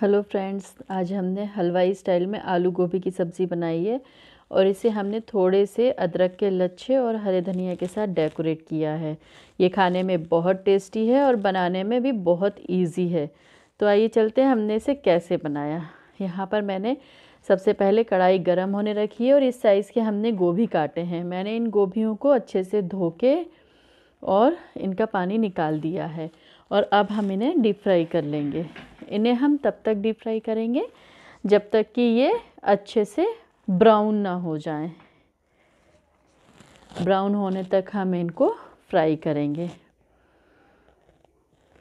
hello friends आज हमने हलवाई स्टाइल में आलू गोभी की सब्ज़ी बनाई है और इसे हमने थोड़े से अदरक के लच्छे और हरे धनिया के साथ डेकोरेट किया है ये खाने में बहुत टेस्टी है और बनाने में भी बहुत इजी है तो आइए चलते हैं हमने इसे कैसे बनाया यहाँ पर मैंने सबसे पहले कढ़ाई गर्म होने रखी है और इस साइज़ के हमने गोभी काटे हैं मैंने इन गोभीियों को अच्छे से धो के और इनका पानी निकाल दिया है और अब हम इन्हें डीप फ्राई कर लेंगे इन्हें हम तब तक डीप फ्राई करेंगे जब तक कि ये अच्छे से ब्राउन ना हो जाएं ब्राउन होने तक हम इनको फ्राई करेंगे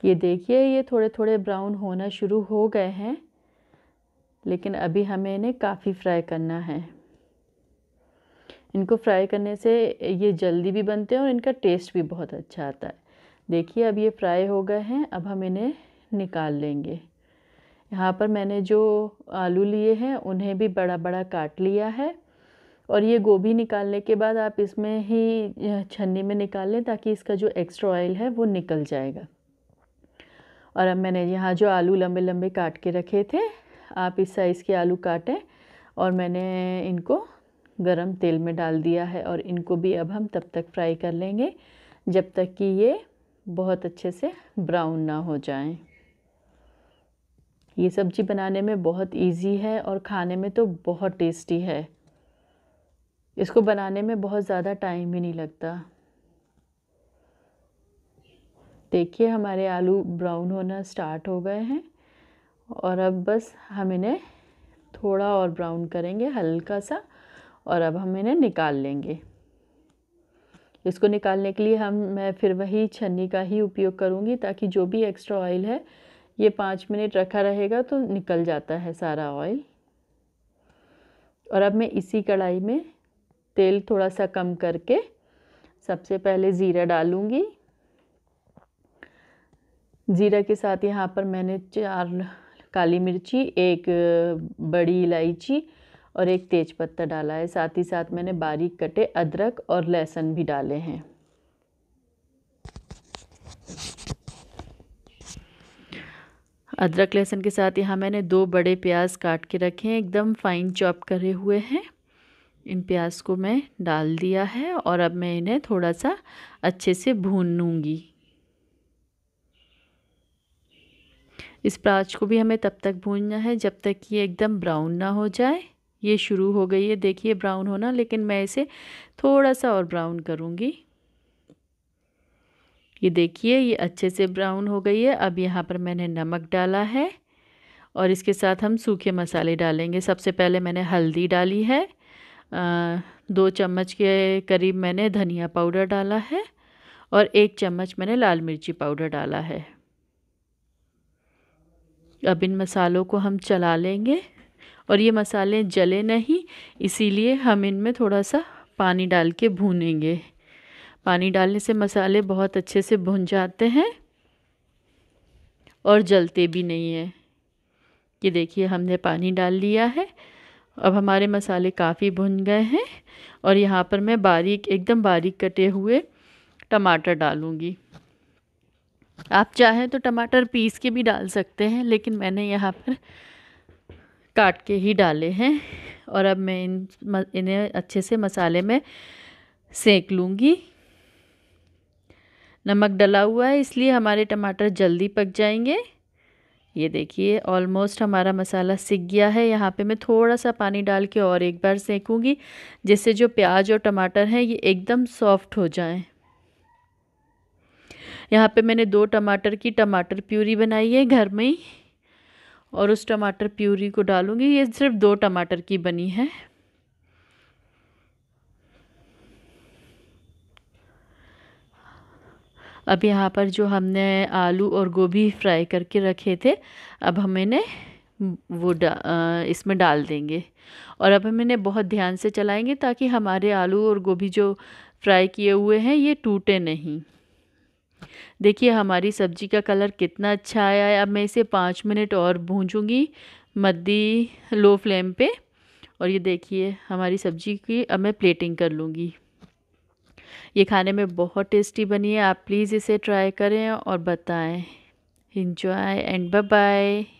ये देखिए ये थोड़े थोड़े ब्राउन होना शुरू हो गए हैं लेकिन अभी हमें इन्हें काफ़ी फ्राई करना है इनको फ्राई करने से ये जल्दी भी बनते हैं और इनका टेस्ट भी बहुत अच्छा आता है देखिए अब ये फ्राई हो गए हैं अब हम इन्हें निकाल लेंगे यहाँ पर मैंने जो आलू लिए हैं उन्हें भी बड़ा बड़ा काट लिया है और ये गोभी निकालने के बाद आप इसमें ही छन्नी में निकाल लें ताकि इसका जो एक्स्ट्रा ऑयल है वो निकल जाएगा और अब मैंने यहाँ जो आलू लंबे लंबे काट के रखे थे आप इस साइज़ के आलू काटें और मैंने इनको गरम तेल में डाल दिया है और इनको भी अब हम तब तक फ्राई कर लेंगे जब तक कि ये बहुत अच्छे से ब्राउन ना हो जाएं ये सब्ज़ी बनाने में बहुत इजी है और खाने में तो बहुत टेस्टी है इसको बनाने में बहुत ज़्यादा टाइम भी नहीं लगता देखिए हमारे आलू ब्राउन होना स्टार्ट हो गए हैं और अब बस हम इन्हें थोड़ा और ब्राउन करेंगे हल्का सा और अब हम इन्हें निकाल लेंगे इसको निकालने के लिए हम मैं फिर वही छन्नी का ही उपयोग करूँगी ताकि जो भी एक्स्ट्रा ऑयल है ये पाँच मिनट रखा रहेगा तो निकल जाता है सारा ऑयल और अब मैं इसी कढ़ाई में तेल थोड़ा सा कम करके सबसे पहले ज़ीरा डालूँगी ज़ीरा के साथ यहाँ पर मैंने चार काली मिर्ची एक बड़ी इलायची और एक तेज़पत्ता डाला है साथ ही साथ मैंने बारीक कटे अदरक और लहसुन भी डाले हैं अदरक लहसुन के साथ यहाँ मैंने दो बड़े प्याज काट के रखे हैं एकदम फाइन चॉप करे हुए हैं इन प्याज को मैं डाल दिया है और अब मैं इन्हें थोड़ा सा अच्छे से भून लूँगी इस प्याज को भी हमें तब तक भूनना है जब तक ये एकदम ब्राउन ना हो जाए ये शुरू हो गई है देखिए ब्राउन होना लेकिन मैं इसे थोड़ा सा और ब्राउन करूँगी ये देखिए ये अच्छे से ब्राउन हो गई है अब यहाँ पर मैंने नमक डाला है और इसके साथ हम सूखे मसाले डालेंगे सबसे पहले मैंने हल्दी डाली है आ, दो चम्मच के करीब मैंने धनिया पाउडर डाला है और एक चम्मच मैंने लाल मिर्ची पाउडर डाला है अब इन मसालों को हम चला लेंगे और ये मसाले जले नहीं इसीलिए हम इनमें थोड़ा सा पानी डाल के भूनेंगे पानी डालने से मसाले बहुत अच्छे से भुन जाते हैं और जलते भी नहीं है ये देखिए हमने पानी डाल लिया है अब हमारे मसाले काफ़ी भुन गए हैं और यहाँ पर मैं बारीक एकदम बारीक कटे हुए टमाटर डालूँगी आप चाहें तो टमाटर पीस के भी डाल सकते हैं लेकिन मैंने यहाँ पर काट के ही डाले हैं और अब मैं इन इन्हें अच्छे से मसाले में सेक लूँगी नमक डला हुआ है इसलिए हमारे टमाटर जल्दी पक जाएंगे ये देखिए ऑलमोस्ट हमारा मसाला सिक गया है यहाँ पे मैं थोड़ा सा पानी डाल के और एक बार सेकूँगी जिससे जो प्याज और टमाटर हैं ये एकदम सॉफ्ट हो जाएं यहाँ पे मैंने दो टमाटर की टमाटर प्यूरी बनाई है घर में ही और उस टमाटर प्यूरी को डालूँगी ये सिर्फ दो टमाटर की बनी है अब यहाँ पर जो हमने आलू और गोभी फ्राई करके रखे थे अब हम इन्हें वो डा, इसमें डाल देंगे और अब हम इन्हें बहुत ध्यान से चलाएंगे ताकि हमारे आलू और गोभी जो फ्राई किए हुए हैं ये टूटे नहीं देखिए हमारी सब्जी का कलर कितना अच्छा आया है अब मैं इसे पाँच मिनट और भूंजूंगी मद्दी लो फ्लेम पे और ये देखिए हमारी सब्जी की अब मैं प्लेटिंग कर लूँगी ये खाने में बहुत टेस्टी बनी है आप प्लीज़ इसे ट्राई करें और बताएं इंजॉय एंड बाय बाय